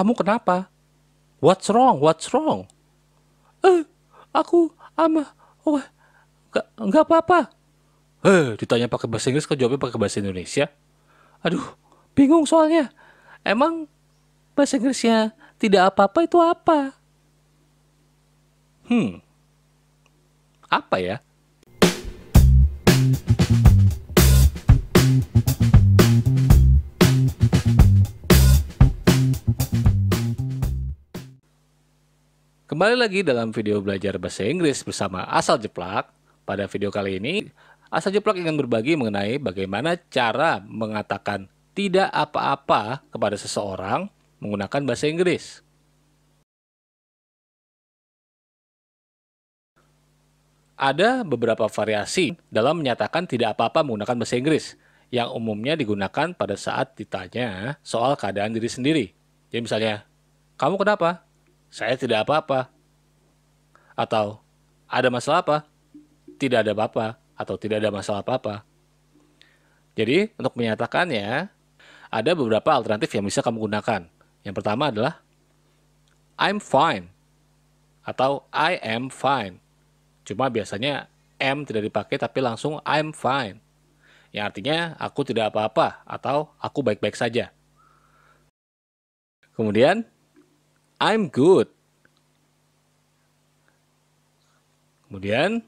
kamu kenapa? What's wrong? What's wrong? Eh, aku ama, wah, oh, nggak nggak apa-apa. Eh, ditanya pakai bahasa Inggris, kau jawabnya pakai bahasa Indonesia. Aduh, bingung soalnya. Emang bahasa Inggrisnya tidak apa-apa itu apa? Hmm, apa ya? Kembali lagi dalam video belajar bahasa Inggris bersama Asal Jeplak. Pada video kali ini, Asal Jeplak ingin berbagi mengenai bagaimana cara mengatakan tidak apa-apa kepada seseorang menggunakan bahasa Inggris. Ada beberapa variasi dalam menyatakan tidak apa-apa menggunakan bahasa Inggris yang umumnya digunakan pada saat ditanya soal keadaan diri sendiri. Jadi misalnya, kamu kenapa? saya tidak apa-apa. Atau, ada masalah apa? Tidak ada apa-apa. Atau tidak ada masalah apa-apa. Jadi, untuk menyatakannya, ada beberapa alternatif yang bisa kamu gunakan. Yang pertama adalah, I'm fine. Atau, I am fine. Cuma biasanya, M tidak dipakai tapi langsung I'm fine. Yang artinya, aku tidak apa-apa atau aku baik-baik saja. Kemudian, I'm good. Kemudian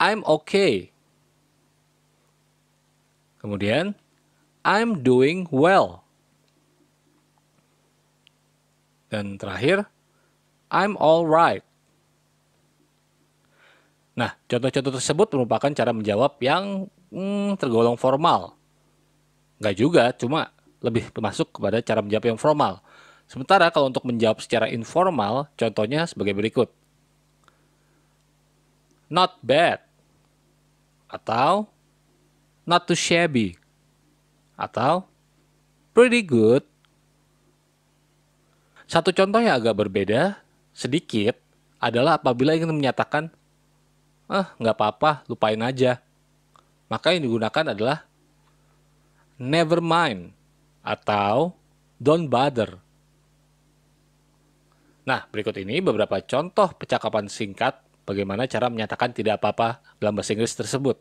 I'm okay. Kemudian I'm doing well. Dan terakhir I'm alright. Nah, contoh-contoh tersebut merupakan cara menjawab yang hmm, tergolong formal. Nggak juga, cuma lebih termasuk kepada cara menjawab yang formal. Sementara kalau untuk menjawab secara informal, contohnya sebagai berikut. Not bad. Atau not too shabby. Atau pretty good. Satu contoh yang agak berbeda sedikit adalah apabila ingin menyatakan, ah nggak apa-apa, lupain aja. Maka yang digunakan adalah never mind atau don't bother. Nah, berikut ini beberapa contoh percakapan singkat bagaimana cara menyatakan tidak apa-apa dalam bahasa Inggris tersebut.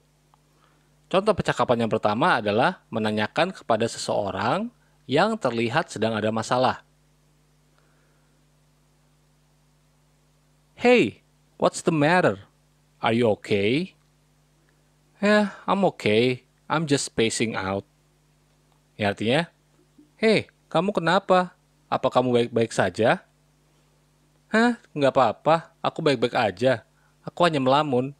Contoh percakapan yang pertama adalah menanyakan kepada seseorang yang terlihat sedang ada masalah. Hey, what's the matter? Are you okay? Yeah, I'm okay. I'm just spacing out. Ya artinya, hey, kamu kenapa? Apa kamu baik-baik saja? Hah, nggak apa-apa, aku baik-baik aja. Aku hanya melamun.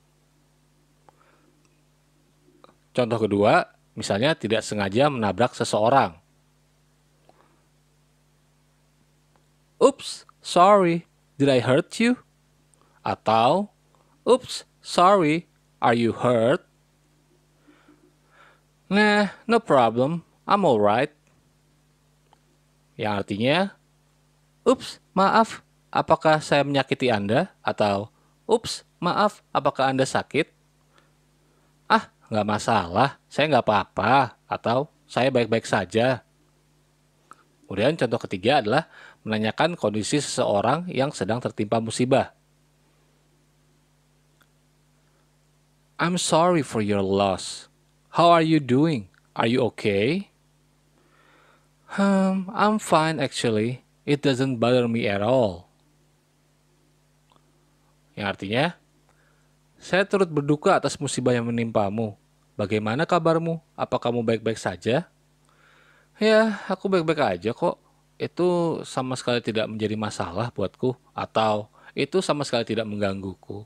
Contoh kedua, misalnya tidak sengaja menabrak seseorang. Oops, sorry, did I hurt you? Atau, oops, sorry, are you hurt? Nah, no problem, I'm alright. Yang artinya, oops, maaf, apakah saya menyakiti Anda? Atau, ups, maaf, apakah Anda sakit? Ah, nggak masalah, saya nggak apa-apa. Atau, saya baik-baik saja. Kemudian contoh ketiga adalah menanyakan kondisi seseorang yang sedang tertimpa musibah. I'm sorry for your loss. How are you doing? Are you okay? Hmm, I'm fine actually. It doesn't bother me at all. Yang artinya, saya turut berduka atas musibah yang menimpamu. Bagaimana kabarmu? Apa kamu baik-baik saja? Ya, aku baik-baik aja kok. Itu sama sekali tidak menjadi masalah buatku atau itu sama sekali tidak menggangguku.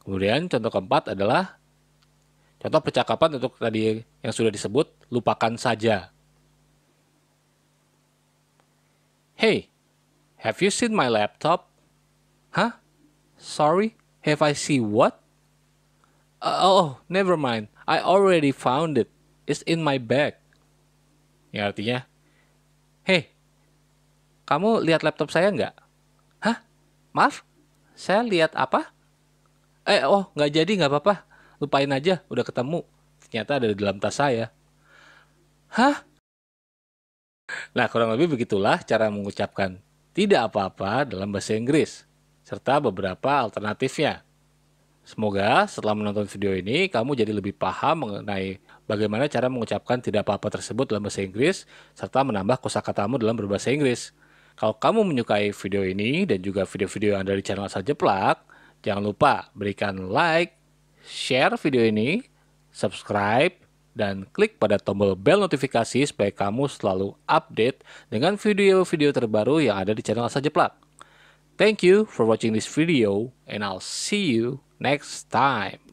Kemudian contoh keempat adalah contoh percakapan untuk tadi yang sudah disebut lupakan saja. Hey, have you seen my laptop? Hah? Sorry, have I seen what? Uh, oh, oh, never mind. I already found it. It's in my bag. Ya artinya, hey, kamu lihat laptop saya nggak? Hah? Maaf? Saya lihat apa? Eh, oh, nggak jadi, nggak apa-apa. Lupain aja, udah ketemu. Ternyata ada di dalam tas saya. Hah? Nah, kurang lebih begitulah cara mengucapkan tidak apa-apa dalam bahasa Inggris serta beberapa alternatifnya. Semoga setelah menonton video ini, kamu jadi lebih paham mengenai bagaimana cara mengucapkan tidak apa-apa tersebut dalam bahasa Inggris, serta menambah kosa katamu dalam berbahasa Inggris. Kalau kamu menyukai video ini dan juga video-video yang ada di channel Asal Jeplak, jangan lupa berikan like, share video ini, subscribe, dan klik pada tombol bell notifikasi supaya kamu selalu update dengan video-video terbaru yang ada di channel Asal Jeplak. Thank you for watching this video and I'll see you next time.